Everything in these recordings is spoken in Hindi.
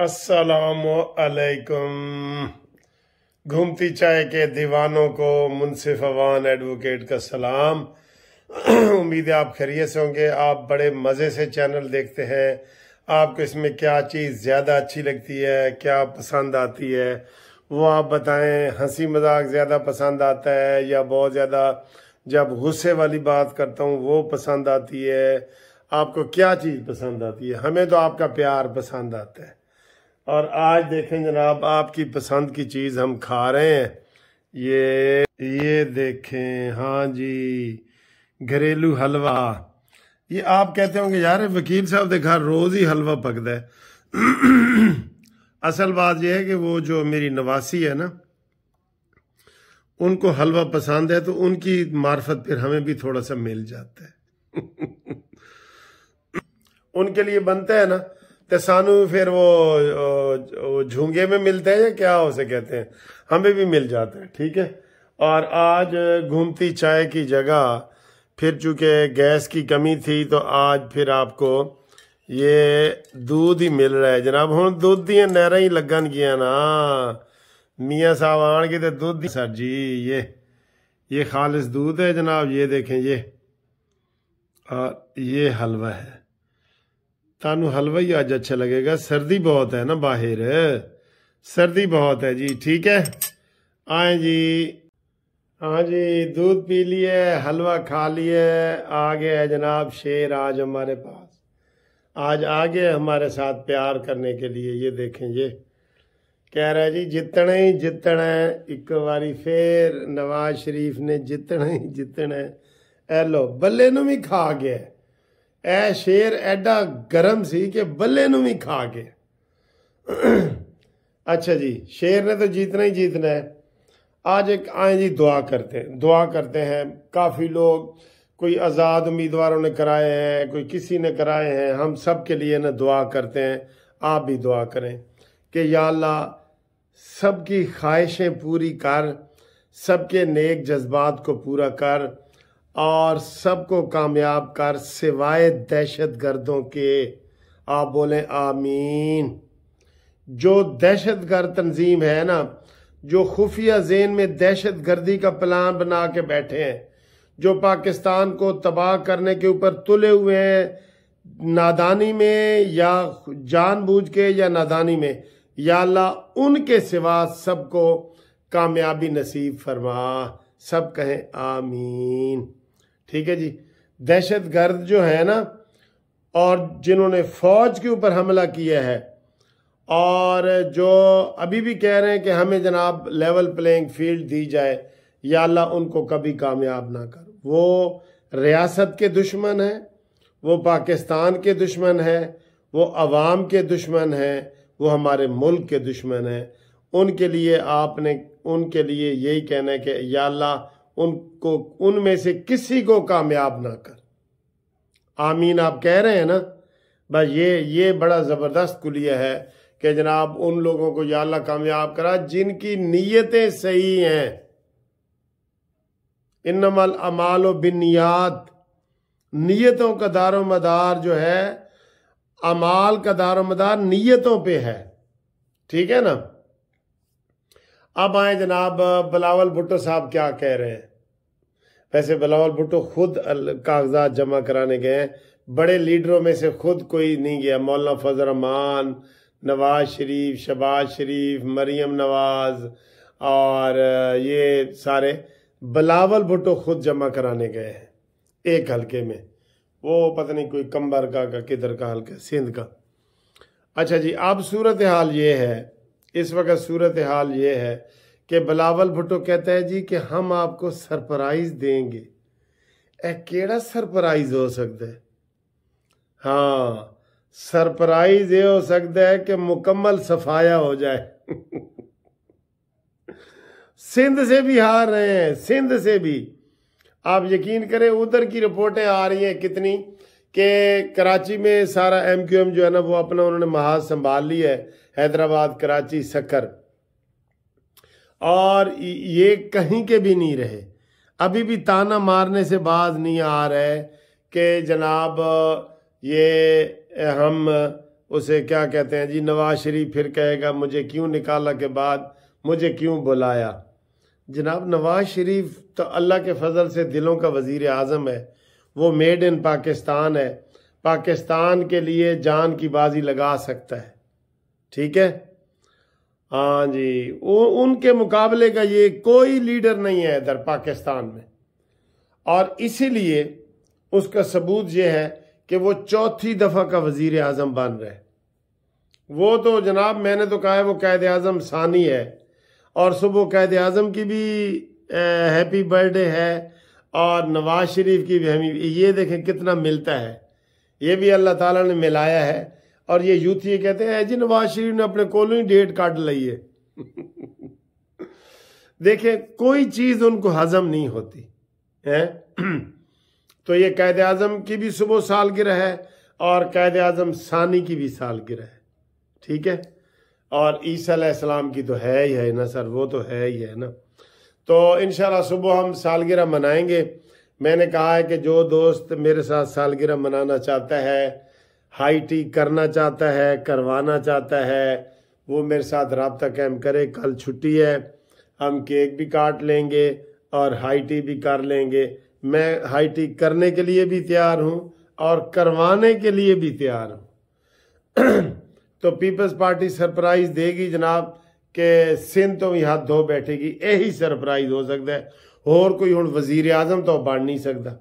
असलकुम घूमती चाय के दीवानों को मुनसिफ अवान एडवोकेट का सलाम उम्मीद है आप खरीय से होंगे आप बड़े मज़े से चैनल देखते हैं आपको इसमें क्या चीज़ ज़्यादा अच्छी लगती है क्या पसंद आती है वो आप बताएं हंसी मजाक ज़्यादा पसंद आता है या बहुत ज़्यादा जब गुस्से वाली बात करता हूँ वो पसंद आती है आपको क्या चीज़ पसंद आती है हमें तो आपका प्यार पसंद आता है और आज देखें जनाब आपकी पसंद की चीज़ हम खा रहे हैं ये ये देखें हाँ जी घरेलू हलवा ये आप कहते होंगे यार वकील साहब के घर रोज़ ही हलवा पकता है असल बात यह है कि वो जो मेरी नवासी है ना उनको हलवा पसंद है तो उनकी मार्फत फिर हमें भी थोड़ा सा मिल जाता है उनके लिए बनता है ना तो सानू फिर वो झूंगे में मिलते हैं या क्या उसे कहते हैं हमें भी मिल जाते हैं ठीक है और आज घूमती चाय की जगह फिर चूंकि गैस की कमी थी तो आज फिर आपको ये दूध ही मिल रहा है जनाब हूँ दूध दिया नहर ही लगन गया ना मियाँ साहब आनगे तो दूध सर जी ये ये खालिश दूध है जनाब ये देखें ये और ये हलवा है तानू हलवा ही अज अच्छा लगेगा सर्दी बहुत है ना बाहर सर्दी बहुत है जी ठीक है आए जी हाँ जी दूध पी लिए हलवा खा लिए आ गया जनाब शेर आज हमारे पास आज आ गए हमारे साथ प्यार करने के लिए ये देखें ये कह रहा है जी जितने ही जितने एक बारी फिर नवाज शरीफ ने जितने ही जितने है लो बल्ले भी खा गया ਇਹ शेर एडा ਗਰਮ सी ਕਿ बल्ले नु भी खा के अच्छा जी शेर ने तो जीतना ही जीतना है आज एक आए जी दुआ करते हैं दुआ करते हैं काफ़ी लोग कोई आज़ाद उम्मीदवारों ने कराए हैं कोई किसी ने कराए हैं हम सब के लिए ना दुआ करते हैं आप भी दुआ करें कि या अल्लाह सबकी ख्वाहिशें पूरी कर सबके नेक जज्बात को पूरा कर और सबको कामयाब कर सिवाय दहशत गर्दों के आप बोलें आमीन जो दहशत गर्द तंजीम है ना जो खुफिया जेन में दहशत गर्दी का प्लान बना के बैठे हैं जो पाकिस्तान को तबाह करने के ऊपर तुले हुए हैं नादानी में या जानबूझ के या नादानी में या अल्लाह उनके सिवा सबको कामयाबी नसीब फरमा सब कहें आमीन ठीक है जी दहशत गर्द जो है ना और जिन्होंने फौज के ऊपर हमला किया है और जो अभी भी कह रहे हैं कि हमें जनाब लेवल प्लेइंग फील्ड दी जाए या अल्लाह उनको कभी कामयाब ना कर वो रियासत के दुश्मन है वो पाकिस्तान के दुश्मन है वो अवाम के दुश्मन है वो हमारे मुल्क के दुश्मन है उनके लिए आपने उनके लिए यही कहना है कि या अल्लाह उनको उनमें से किसी को कामयाब ना कर आमीन आप कह रहे हैं ना बस ये ये बड़ा ज़बरदस्त कुलिया है कि जनाब उन लोगों को या अल्लाह कामयाब करा जिनकी नीयतें सही हैं इनमल अमाल बिनियात नीयतों का दारो मदार जो है अमाल का दारो मदार नीयतों पे है ठीक है ना अब आए जनाब बलावल भुट्टो साहब क्या कह रहे हैं वैसे बलावल भुट्टो खुद कागजात जमा कराने गए हैं बड़े लीडरों में से खुद कोई नहीं गया मौलाना फजल रमान नवाज शरीफ शबाज शरीफ मरियम नवाज और ये सारे बलावल भुट्टो खुद जमा कराने गए हैं एक हलके में वो पता नहीं कोई कंबर का किधर का हल्का सिंध का अच्छा जी अब सूरत हाल ये है इस वक्त सूरत हाल ये है कि बलावल भुट्टो कहता है जी कि हम आपको सरप्राइज देंगे ऐ केड़ा सरप्राइज हो सकता है हाँ सरप्राइज ये हो सकता है कि मुकम्मल सफाया हो जाए सिंध से भी हार रहे हैं सिंध से भी आप यकीन करें उधर की रिपोर्टें आ रही हैं कितनी कि कराची में सारा एम क्यू एम जो है ना वो अपना उन्होंने महाज संभाल लिया है हैदराबाद कराची सकर और ये कहीं के भी नहीं रहे अभी भी ताना मारने से बाज नहीं आ रहे कि जनाब ये हम उसे क्या कहते हैं जी नवाज शरीफ फिर कहेगा मुझे क्यों निकाला के बाद मुझे क्यों बुलाया जनाब नवाज शरीफ तो अल्लाह के फजल से दिलों का वज़ी अजम है वो मेड इन पाकिस्तान है पाकिस्तान के लिए जान की बाजी लगा सकता है ठीक है हाँ जी उ, उनके मुकाबले का ये कोई लीडर नहीं है इधर पाकिस्तान में और इसीलिए उसका सबूत ये है कि वो चौथी दफ़ा का वजीर अजम बन रहे वो तो जनाब मैंने तो कहा है वो कैद अजम सानी है और सुबह कैद अजम की भी हैप्पी बर्थडे है और नवाज शरीफ की भी हमी ये देखें कितना मिलता है ये भी अल्लाह ताला ने मिलाया है और ये यूथ ये कहते हैं जी नवाज शरीफ ने अपने कोलों ही डेट काट ली है देखे कोई चीज उनको हजम नहीं होती है तो ये कैद आजम की भी सुबह सालगिरह है और कैद आजम सानी की भी सालगिरह है ठीक है और ईसीम की तो है ही है ना सर वो तो है ही है ना तो इन सुबह हम सालगिरह मनाएंगे मैंने कहा है कि जो दोस्त मेरे साथ सालगिरह मनाना चाहता है हाई टी करना चाहता है करवाना चाहता है वो मेरे साथ रबता कैम करे कल छुट्टी है हम केक भी काट लेंगे और हाई टी भी कर लेंगे मैं हाई टी करने के लिए भी तैयार हूँ और करवाने के लिए भी तैयार हूँ तो पीपल्स पार्टी सरप्राइज देगी जनाब के सिंध तो भी हथ धो बैठेगी यही सरप्राइज हो सकता है होर कोई हूँ वजीर आजम तो बन नहीं सकता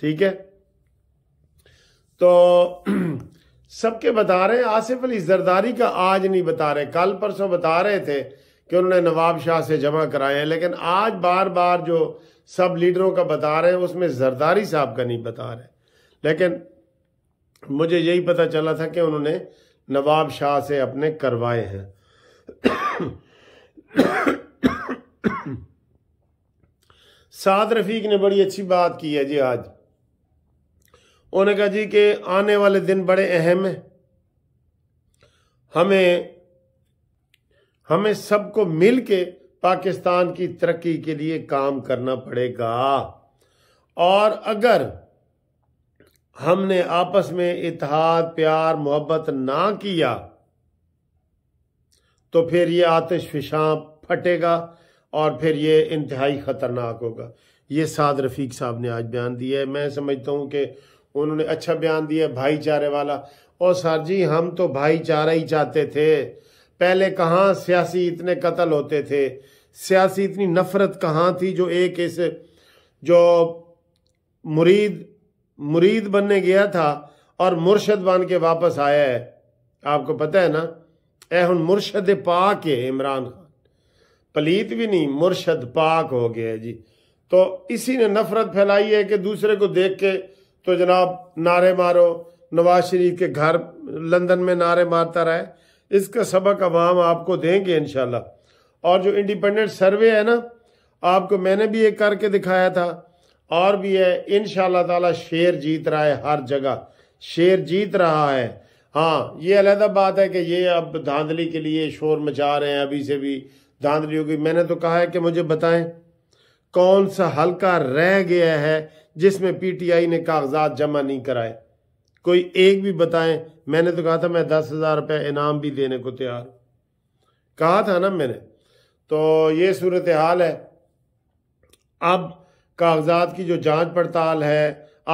ठीक है तो सबके बता रहे हैं आसिफ अली जरदारी का आज नहीं बता रहे कल परसों बता रहे थे कि उन्होंने नवाब शाह से जमा कराए हैं लेकिन आज बार बार जो सब लीडरों का बता रहे हैं उसमें जरदारी साहब का नहीं बता रहे लेकिन मुझे यही पता चला था कि उन्होंने नवाब शाह से अपने करवाए हैं साद रफीक ने बड़ी अच्छी बात की है जी आज उन्होंने कहा जी कि आने वाले दिन बड़े अहम हैं हमें हमें सबको मिल के पाकिस्तान की तरक्की के लिए काम करना पड़ेगा और अगर हमने आपस में इतिहाद प्यार मोहब्बत ना किया तो फिर ये आतिश फिशां फटेगा और फिर ये इंतहाई ख़तरनाक होगा ये साद रफ़ीक साहब ने आज बयान दिया है मैं समझता हूँ कि उन्होंने अच्छा बयान दिया भाईचारे वाला ओ सर जी हम तो भाईचारा ही चाहते थे पहले कहाँ सियासी इतने कत्ल होते थे सियासी इतनी नफरत कहाँ थी जो एक इस जो मुरीद मुरीद बनने गया था और मुर्शद बन के वापस आया है आपको पता है ना ए हूँ मुर्शद पाक है इमरान खान पलीत भी नहीं मुर्शद पाक हो गया है जी तो इसी ने नफरत फैलाई है कि दूसरे को देख के तो जनाब नारे मारो नवाज शरीफ के घर लंदन में नारे मारता रहे इसका सबक अवाम आपको देंगे इन और जो इंडिपेंडेंट सर्वे है ना आपको मैंने भी एक करके दिखाया था और भी है इन ताला शेर जीत रहा है हर जगह शेर जीत रहा है हाँ ये अलहदा बात है कि ये अब धांधली के लिए शोर मचा रहे हैं अभी से भी धांधली होगी मैंने तो कहा है कि मुझे बताएं कौन सा हल्का रह गया है जिसमें पीटीआई ने कागजात जमा नहीं कराए कोई एक भी बताएं मैंने तो कहा था मैं दस हज़ार रुपये इनाम भी देने को तैयार कहा था ना मैंने तो ये सूरत हाल है अब कागजात की जो जांच पड़ताल है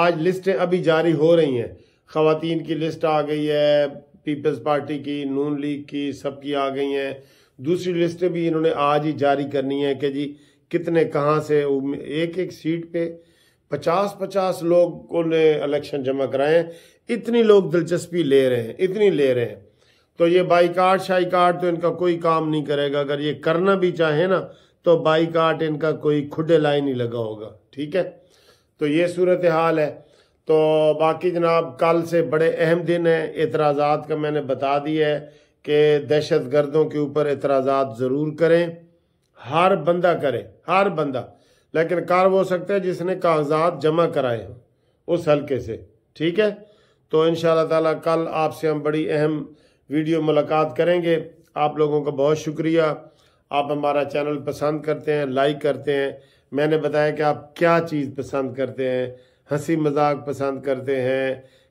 आज लिस्टें अभी जारी हो रही हैं ख़वातीन की लिस्ट आ गई है पीपल्स पार्टी की नून लीग की सबकी आ गई हैं दूसरी लिस्टें भी इन्होंने आज ही जारी करनी है कि जी कितने कहाँ से एक एक सीट पे पचास पचास लोग को ने इलेक्शन जमा कराए इतनी लोग दिलचस्पी ले रहे हैं इतनी ले रहे हैं तो ये बाईकाट शाईकाट तो इनका कोई काम नहीं करेगा अगर ये करना भी चाहे ना तो बाईकाट इनका कोई खुडे लाई नहीं लगा होगा ठीक है तो ये सूरत हाल है तो बाकी जनाब कल से बड़े अहम दिन है एतराज़ात का मैंने बता दिया है कि दहशत गर्दों के ऊपर एतराज़ात ज़रूर करें हर बंदा करें हर बंदा लेकिन कार वो सकता है जिसने कागजात जमा कराए हों उस हल्के से ठीक है तो इन ताला कल आपसे हम बड़ी अहम वीडियो मुलाकात करेंगे आप लोगों का बहुत शुक्रिया आप हमारा चैनल पसंद करते हैं लाइक करते हैं मैंने बताया कि आप क्या चीज़ पसंद करते हैं हंसी मजाक पसंद करते हैं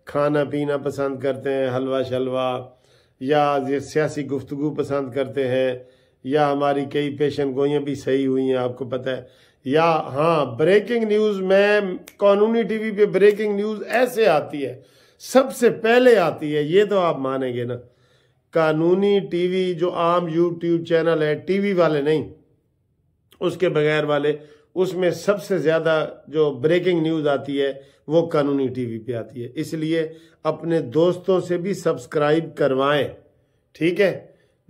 खाना पीना पसंद करते हैं हलवा शलवा या ये सियासी गुफ्तु पसंद करते हैं या हमारी कई पेशन गोइयाँ भी सही हुई हैं आपको पता है या हाँ ब्रेकिंग न्यूज़ में कानूनी टीवी पे ब्रेकिंग न्यूज़ ऐसे आती है सबसे पहले आती है ये तो आप मानेंगे ना कानूनी टीवी जो आम यूट्यूब चैनल है टीवी वाले नहीं उसके बगैर वाले उसमें सबसे ज़्यादा जो ब्रेकिंग न्यूज़ आती है वो कानूनी टीवी पे आती है इसलिए अपने दोस्तों से भी सब्सक्राइब करवाएं ठीक है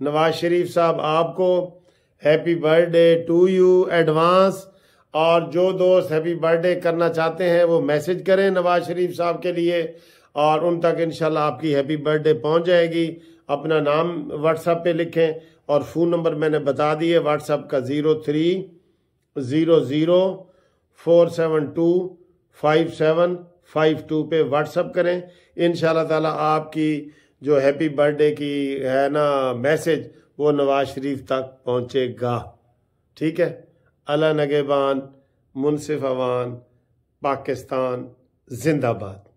नवाज शरीफ साहब आपको happy birthday to you advance और जो दोस्त हैप्पी बर्थडे करना चाहते हैं वो मैसेज करें नवाज शरीफ साहब के लिए और उन तक इन आपकी हैप्पी बर्थडे पहुंच जाएगी अपना नाम व्हाट्सएप पे लिखें और फ़ोन नंबर मैंने बता दिए व्हाट्सएप का zero three zero zero four seven two five seven five two पे व्हाट्सअप करें इन ताला आपकी जो हैप्पी बर्थडे की है ना मैसेज वो नवाज शरीफ तक पहुँचेगा ठीक है अला नगेबान मुनसिफ अवान पाकिस्तान जिंदाबाद